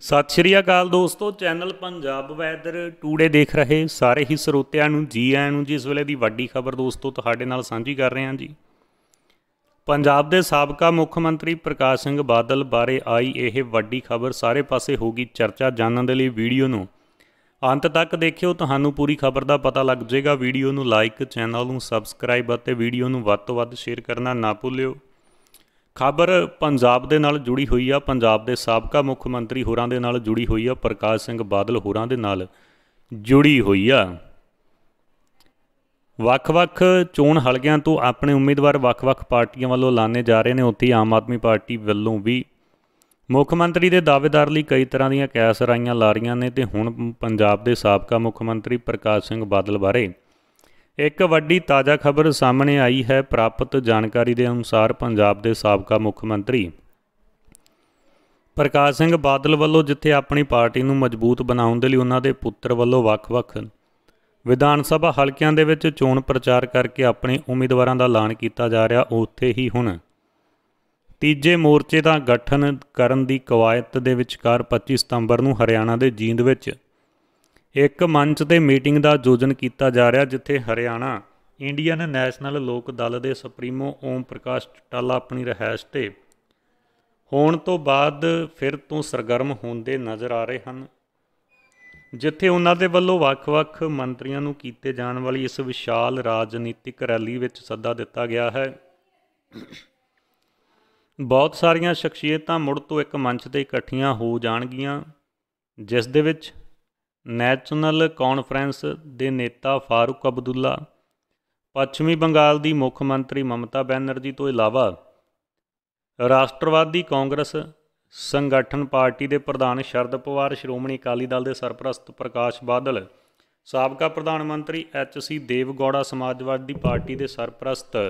ਸਤਿ ਸ਼੍ਰੀ ਅਕਾਲ ਦੋਸਤੋ channel Punjab weather today ਦੇਖ ਰਹੇ ਸਾਰੇ ਹੀ ਸਰੋਤਿਆਂ ਨੂੰ ਜੀ ਆਇਆਂ ਨੂੰ ਜੀ ਇਸ ਵੇਲੇ ਦੀ ਵੱਡੀ ਖਬਰ ਦੋਸਤੋ ਤੁਹਾਡੇ ਨਾਲ ਸਾਂਝੀ ਕਰ ਰਹੇ ਹਾਂ ਜੀ ਪੰਜਾਬ ਦੇ ਸਾਬਕਾ ਮੁੱਖ ਮੰਤਰੀ ਪ੍ਰਕਾਸ਼ ਸਿੰਘ ਬਾਦਲ ਬਾਰੇ ਆਈ ਇਹ ਵੱਡੀ ਖਬਰ ਸਾਰੇ ਪਾਸੇ ਹੋਗੀ ਚਰਚਾ ਜਾਣਨ ਦੇ ਲਈ ਵੀਡੀਓ ਨੂੰ ਅੰਤ ਤੱਕ ਦੇਖਿਓ ਤੁਹਾਨੂੰ ਪੂਰੀ ਖਬਰ ਦਾ ਪਤਾ ਲੱਗ ਜਾਏਗਾ ਵੀਡੀਓ ਨੂੰ ਲਾਈਕ ਚੈਨਲ ਨੂੰ ਸਬਸਕ੍ਰਾਈਬ ਅਤੇ ਵੀਡੀਓ ਨੂੰ ਵੱਧ ਤੋਂ ਵੱਧ ਸ਼ੇਅਰ ਕਰਨਾ ਨਾ ਭੁੱਲਿਓ ਖਬਰ ਪੰਜਾਬ ਦੇ ਨਾਲ ਜੁੜੀ ਹੋਈ ਆ ਪੰਜਾਬ ਦੇ ਸਾਬਕਾ ਮੁੱਖ ਮੰਤਰੀ ਹੋਰਾਂ ਦੇ ਨਾਲ ਜੁੜੀ ਹੋਈ ਆ ਪ੍ਰਕਾਸ਼ ਸਿੰਘ ਬਾਦਲ ਹੋਰਾਂ ਦੇ ਨਾਲ ਜੁੜੀ ਹੋਈ ਆ ਵੱਖ-ਵੱਖ ਚੋਣ ਹਲਕਿਆਂ ਤੋਂ ਆਪਣੇ ਉਮੀਦਵਾਰ ਵੱਖ-ਵੱਖ ਪਾਰਟੀਆਂ ਵੱਲੋਂ ਲਾਣੇ ਜਾ ਰਹੇ ਨੇ ਉੱਥੇ ਆਮ ਆਦਮੀ ਪਾਰਟੀ ਵੱਲੋਂ ਵੀ ਮੁੱਖ ਮੰਤਰੀ ਦੇ ਦਾਅਵੇਦਾਰ ਲਈ ਕਈ ਤਰ੍ਹਾਂ ਦੀਆਂ ਕੈਸ ਰਾਈਆਂ ਨੇ ਤੇ ਹੁਣ ਪੰਜਾਬ ਦੇ ਸਾਬਕਾ ਮੁੱਖ ਮੰਤਰੀ ਪ੍ਰਕਾਸ਼ ਸਿੰਘ ਬਾਦਲ ਬਾਰੇ ਇੱਕ ਵੱਡੀ ਤਾਜ਼ਾ ਖਬਰ ਸਾਹਮਣੇ ਆਈ ਹੈ ਪ੍ਰਾਪਤ ਜਾਣਕਾਰੀ ਦੇ ਅਨੁਸਾਰ ਪੰਜਾਬ ਦੇ ਸਾਬਕਾ ਮੁੱਖ ਮੰਤਰੀ ਪ੍ਰਕਾਸ਼ ਸਿੰਘ ਬਾਦਲ ਵੱਲੋਂ ਜਿੱਥੇ ਆਪਣੀ ਪਾਰਟੀ ਨੂੰ ਮਜ਼ਬੂਤ ਬਣਾਉਣ ਦੇ ਲਈ ਉਹਨਾਂ ਦੇ ਪੁੱਤਰ ਵੱਲੋਂ ਵੱਖ-ਵੱਖ ਵਿਧਾਨ ਸਭਾ ਹਲਕਿਆਂ ਦੇ ਵਿੱਚ ਚੋਣ ਪ੍ਰਚਾਰ ਕਰਕੇ ਆਪਣੇ ਉਮੀਦਵਾਰਾਂ ਦਾ ਐਲਾਨ ਕੀਤਾ ਜਾ ਰਿਹਾ ਉੱਥੇ ਹੀ ਹੁਣ ਤੀਜੇ ਮੋਰਚੇ ਦਾ ਗਠਨ ਕਰਨ ਦੀ ਕਵਾਇਤ ਦੇ ਵਿਚਕਾਰ 25 ਸਤੰਬਰ ਨੂੰ ਹਰਿਆਣਾ ਦੇ ਜੀਂਦ ਵਿੱਚ ਇੱਕ ਮੰਚ ਤੇ ਮੀਟਿੰਗ ਦਾ ਆਯੋਜਨ ਕੀਤਾ ਜਾ ਰਿਹਾ ਜਿੱਥੇ ਹਰਿਆਣਾ ਇੰਡੀਅਨ ਨੈਸ਼ਨਲ ਲੋਕ ਦਲ ਦੇ ਸੁਪਰੀਮੋ ਓਮ ਪ੍ਰਕਾਸ਼ ਚਟਾਲਾ ਆਪਣੀ ਰਹਿਸ਼ ਤੇ ਹੋਣ ਤੋਂ ਬਾਅਦ ਫਿਰ ਤੋਂ ਸਰਗਰਮ ਹੁੰਦੇ ਨਜ਼ਰ ਆ ਰਹੇ ਹਨ ਜਿੱਥੇ ਉਹਨਾਂ ਦੇ ਵੱਲੋਂ ਵੱਖ-ਵੱਖ ਮੰਤਰੀਆਂ ਨੂੰ ਕੀਤੇ ਜਾਣ ਵਾਲੀ ਇਸ ਵਿਸ਼ਾਲ ਰਾਜਨੀਤਿਕ ਰੈਲੀ ਵਿੱਚ ਸੱਦਾ ਦਿੱਤਾ ਗਿਆ ਹੈ ਬਹੁਤ ਸਾਰੀਆਂ ਸ਼ਖਸੀਅਤਾਂ ਮੁੜ ਤੋਂ ਇੱਕ ਮੰਚ ਤੇ ਇਕੱਠੀਆਂ ਹੋ ਜਾਣਗੀਆਂ ਜਿਸ ਦੇ ਵਿੱਚ ਨੈਸ਼ਨਲ ਕਾਨਫਰੰਸ ਦੇ ਨੇਤਾ ਫਾਰੂਕ ਅਬਦੁੱਲਾ ਪੱਛਮੀ ਬੰਗਾਲ ਦੀ ਮੁੱਖ ਮੰਤਰੀ ਮਮਤਾ ਬੈਨਰਜੀ ਤੋਂ ਇਲਾਵਾ ਰਾਸ਼ਟਰਵਾਦੀ ਕਾਂਗਰਸ ਸੰਗਠਨ ਪਾਰਟੀ ਦੇ ਪ੍ਰਧਾਨ ਸ਼ਰਦ ਪਵਾਰ ਸ਼੍ਰੋਮਣੀ ਅਕਾਲੀ ਦਲ ਦੇ ਸਰਪ੍ਰਸਤ ਪ੍ਰਕਾਸ਼ ਬਾਦਲ ਸਾਬਕਾ ਪ੍ਰਧਾਨ ਮੰਤਰੀ ਐਚ ਸੀ ਦੇਵਗੌੜਾ ਸਮਾਜਵਾਦੀ ਪਾਰਟੀ ਦੇ ਸਰਪ੍ਰਸਤ